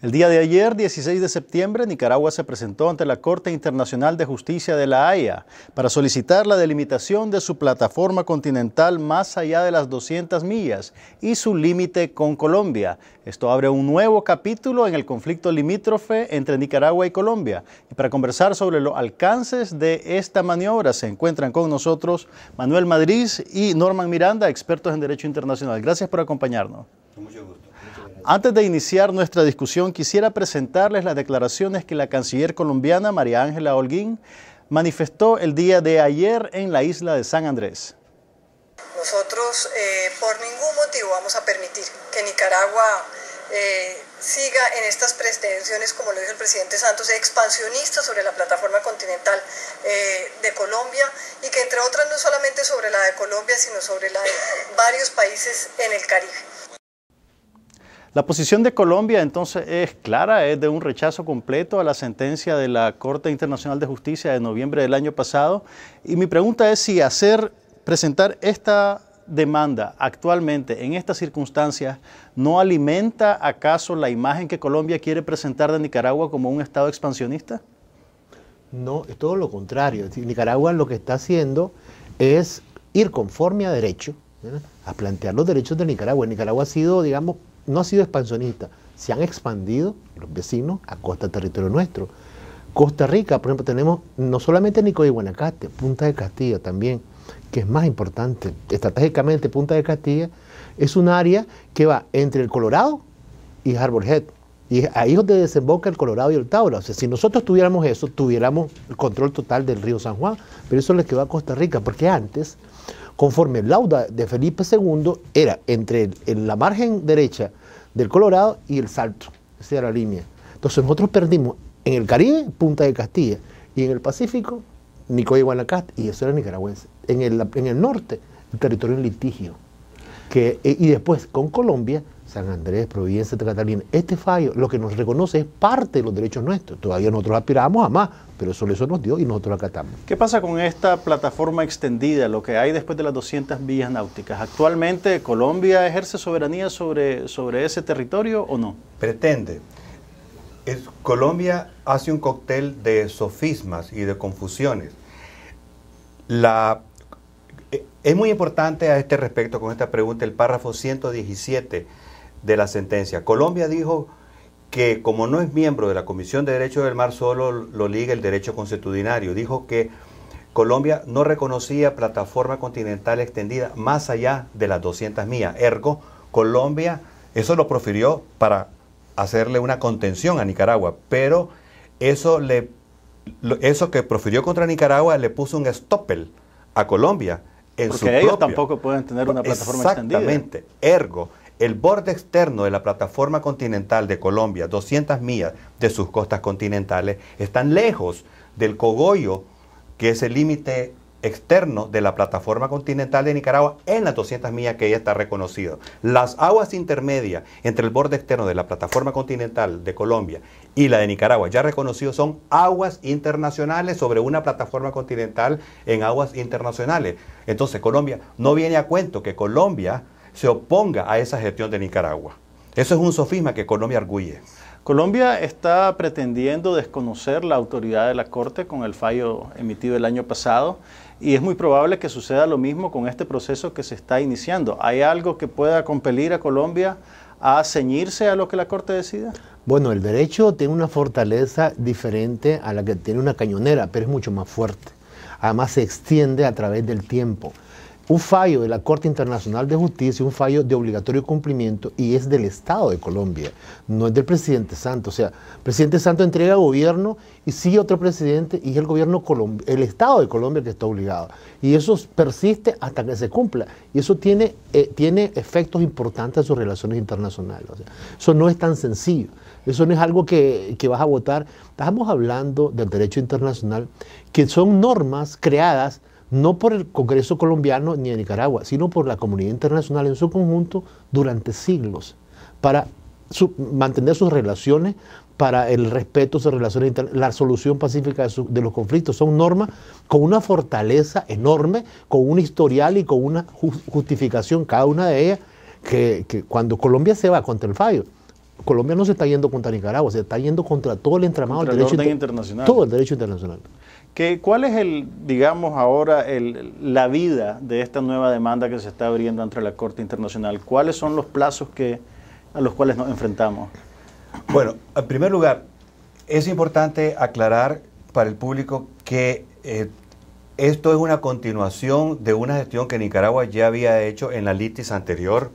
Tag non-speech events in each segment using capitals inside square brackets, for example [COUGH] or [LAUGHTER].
El día de ayer, 16 de septiembre, Nicaragua se presentó ante la Corte Internacional de Justicia de la Haya para solicitar la delimitación de su plataforma continental más allá de las 200 millas y su límite con Colombia. Esto abre un nuevo capítulo en el conflicto limítrofe entre Nicaragua y Colombia. Y para conversar sobre los alcances de esta maniobra se encuentran con nosotros Manuel Madrid y Norman Miranda, expertos en Derecho Internacional. Gracias por acompañarnos. Con mucho gusto. Antes de iniciar nuestra discusión, quisiera presentarles las declaraciones que la canciller colombiana María Ángela Holguín manifestó el día de ayer en la isla de San Andrés. Nosotros eh, por ningún motivo vamos a permitir que Nicaragua eh, siga en estas pretensiones, como lo dijo el presidente Santos, expansionistas sobre la plataforma continental eh, de Colombia y que entre otras no solamente sobre la de Colombia, sino sobre la de varios países en el Caribe. La posición de Colombia entonces es clara, es de un rechazo completo a la sentencia de la Corte Internacional de Justicia de noviembre del año pasado. Y mi pregunta es si hacer, presentar esta demanda actualmente en estas circunstancias no alimenta acaso la imagen que Colombia quiere presentar de Nicaragua como un Estado expansionista? No, es todo lo contrario. Nicaragua lo que está haciendo es ir conforme a derecho, a plantear los derechos de Nicaragua. Nicaragua ha sido, digamos, no ha sido expansionista, se han expandido los vecinos a costa territorio nuestro. Costa Rica, por ejemplo, tenemos no solamente Nico y Guanacaste, Punta de Castilla también, que es más importante. Estratégicamente, Punta de Castilla es un área que va entre el Colorado y Harbor Head. Y ahí es donde desemboca el Colorado y el Tauro. O sea, si nosotros tuviéramos eso, tuviéramos el control total del río San Juan. Pero eso es lo que va a Costa Rica, porque antes conforme el lauda de Felipe II era entre la margen derecha del Colorado y el Salto. Esa era la línea. Entonces nosotros perdimos en el Caribe, Punta de Castilla, y en el Pacífico, Nicoya y Guanacaste, y eso era nicaragüense. En el, en el norte, el territorio en litigio. Eh, y después con Colombia, San Andrés, Providencia, Catalina. Este fallo lo que nos reconoce es parte de los derechos nuestros. Todavía nosotros aspiramos a más, pero solo eso nos dio y nosotros lo acatamos. ¿Qué pasa con esta plataforma extendida, lo que hay después de las 200 vías náuticas? ¿Actualmente Colombia ejerce soberanía sobre, sobre ese territorio o no? Pretende. Colombia hace un cóctel de sofismas y de confusiones. La es muy importante a este respecto, con esta pregunta, el párrafo 117 de la sentencia. Colombia dijo que como no es miembro de la Comisión de Derecho del Mar, solo lo liga el derecho constitucional. Dijo que Colombia no reconocía plataforma continental extendida más allá de las 200 millas. Ergo, Colombia, eso lo profirió para hacerle una contención a Nicaragua, pero eso, le, eso que profirió contra Nicaragua le puso un stoppel a Colombia. Porque ellos tampoco pueden tener una plataforma extendida. Exactamente. Ergo, el borde externo de la plataforma continental de Colombia, 200 millas de sus costas continentales, están lejos del cogollo, que es el límite externo de la plataforma continental de Nicaragua en las 200 millas que ya está reconocido. Las aguas intermedias entre el borde externo de la plataforma continental de Colombia y la de Nicaragua ya reconocido, son aguas internacionales sobre una plataforma continental en aguas internacionales. Entonces Colombia no viene a cuento que Colombia se oponga a esa gestión de Nicaragua. Eso es un sofisma que Colombia arguye. Colombia está pretendiendo desconocer la autoridad de la Corte con el fallo emitido el año pasado y es muy probable que suceda lo mismo con este proceso que se está iniciando. ¿Hay algo que pueda compelir a Colombia a ceñirse a lo que la Corte decida? Bueno, el derecho tiene una fortaleza diferente a la que tiene una cañonera, pero es mucho más fuerte. Además se extiende a través del tiempo un fallo de la Corte Internacional de Justicia, un fallo de obligatorio cumplimiento y es del Estado de Colombia, no es del presidente Santos. O sea, el presidente Santos entrega gobierno y sigue otro presidente y es el gobierno el Estado de Colombia que está obligado. Y eso persiste hasta que se cumpla. Y eso tiene, eh, tiene efectos importantes en sus relaciones internacionales. eso no es tan sencillo. Eso no es algo que, que vas a votar. Estamos hablando del derecho internacional, que son normas creadas no por el Congreso colombiano ni de Nicaragua, sino por la comunidad internacional en su conjunto durante siglos, para mantener sus relaciones, para el respeto de sus relaciones, la solución pacífica de, los conflictos. Son normas con una fortaleza enorme, con un historial y con una justificación, cada una de ellas, que, que cuando Colombia se va contra el fallo, Colombia no se está yendo contra Nicaragua, se está yendo contra todo el entramado del derecho internacional. Todo el derecho internacional. ¿Cuál es el, digamos, ahora la vida de esta nueva demanda que se está abriendo ante la Corte Internacional? ¿Cuáles son los plazos que, a los cuales nos enfrentamos? Bueno, en primer lugar, es importante aclarar para el público que eh, esto es una continuación de una gestión que Nicaragua ya había hecho en la litis anterior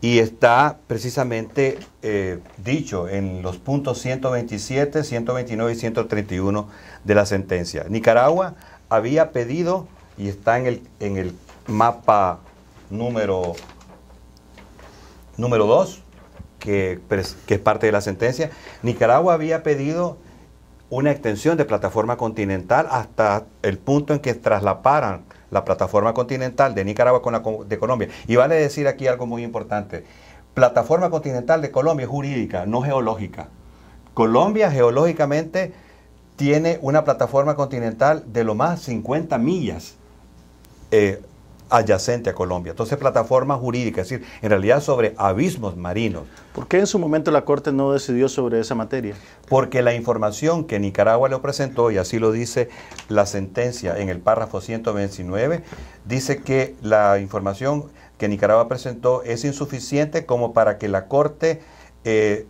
y está precisamente eh, dicho en los puntos 127, 129 y 131 de la sentencia. Nicaragua había pedido, y está en el, en el mapa número, número 2, que, que es parte de la sentencia, Nicaragua había pedido una extensión de plataforma continental hasta el punto en que traslaparan la plataforma continental de Nicaragua con la de Colombia. Y vale decir aquí algo muy importante. Plataforma continental de Colombia es jurídica, no geológica. Colombia geológicamente tiene una plataforma continental de lo más 50 millas. Eh, adyacente a Colombia. Entonces, plataforma jurídica, es decir, en realidad sobre abismos marinos. ¿Por qué en su momento la Corte no decidió sobre esa materia? Porque la información que Nicaragua le presentó, y así lo dice la sentencia en el párrafo 129, dice que la información que Nicaragua presentó es insuficiente como para que la Corte eh,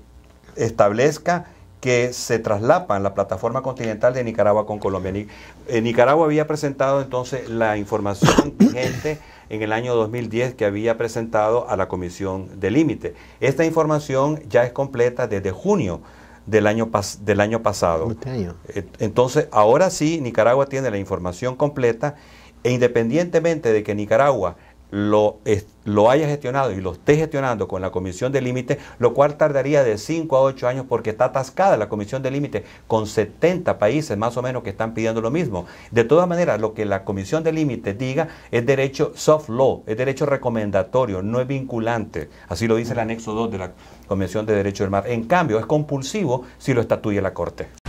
establezca que se traslapan la plataforma continental de Nicaragua con Colombia. Eh, Nicaragua había presentado entonces la información [COUGHS] vigente en el año 2010 que había presentado a la Comisión de Límite. Esta información ya es completa desde junio del año, del año pasado. Este eh, entonces, ahora sí, Nicaragua tiene la información completa e independientemente de que Nicaragua lo, lo haya gestionado y lo esté gestionando con la comisión de límite, lo cual tardaría de 5 a 8 años porque está atascada la comisión de límite con 70 países más o menos que están pidiendo lo mismo. De todas maneras, lo que la comisión de límite diga es derecho soft law, es derecho recomendatorio, no es vinculante. Así lo dice el anexo 2 de la Convención de Derecho del Mar. En cambio, es compulsivo si lo estatuye la Corte.